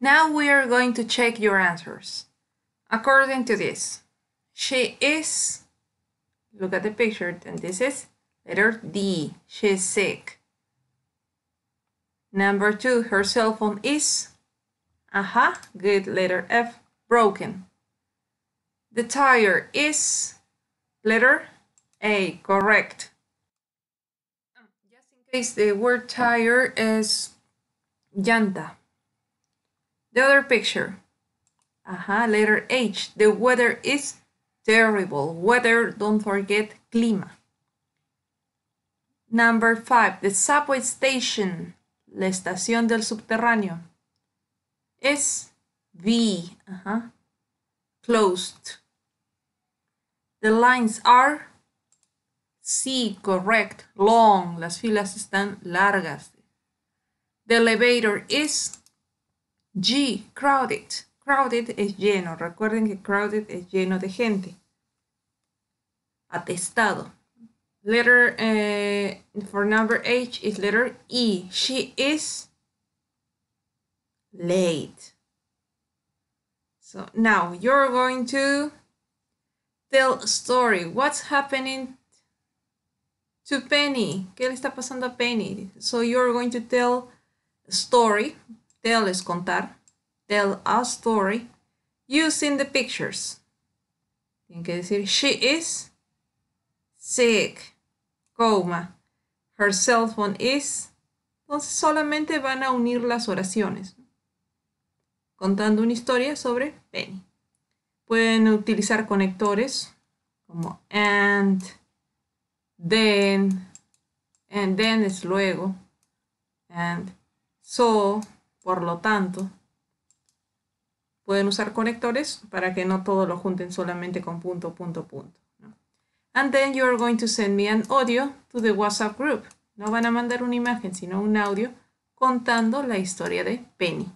Now we are going to check your answers. According to this, she is, look at the picture, and this is letter D, she is sick. Number two, her cell phone is, aha, good, letter F, broken. The tire is, letter A, correct. Um, just in case the word tire is llanta. The other picture. Uh -huh, letter H. The weather is terrible. Weather, don't forget, clima. Number five, the subway station, la estación del subterráneo, es V, uh -huh, closed. The lines are C, correct, long, las filas están largas. The elevator is G, crowded. Crowded es lleno. Recuerden que crowded es lleno de gente. Atestado. Letter uh, for number H is letter E. She is late. So now you're going to tell a story. What's happening to Penny? ¿Qué le está pasando a Penny? So you're going to tell a story tell es contar, tell a story, using the pictures. Tienen que decir, she is sick, coma, her cell phone is. Entonces solamente van a unir las oraciones, contando una historia sobre Penny. Pueden utilizar conectores como and, then, and then es luego, and so, por lo tanto, pueden usar conectores para que no todo lo junten solamente con punto, punto, punto. And then you're going to send me an audio to the WhatsApp group. No van a mandar una imagen, sino un audio contando la historia de Penny.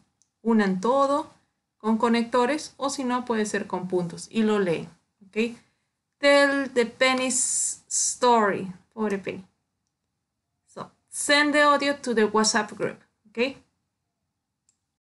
Unan todo con conectores o si no puede ser con puntos y lo leen. Tell the Penny's story. Pobre Penny. So, send the audio to the WhatsApp group.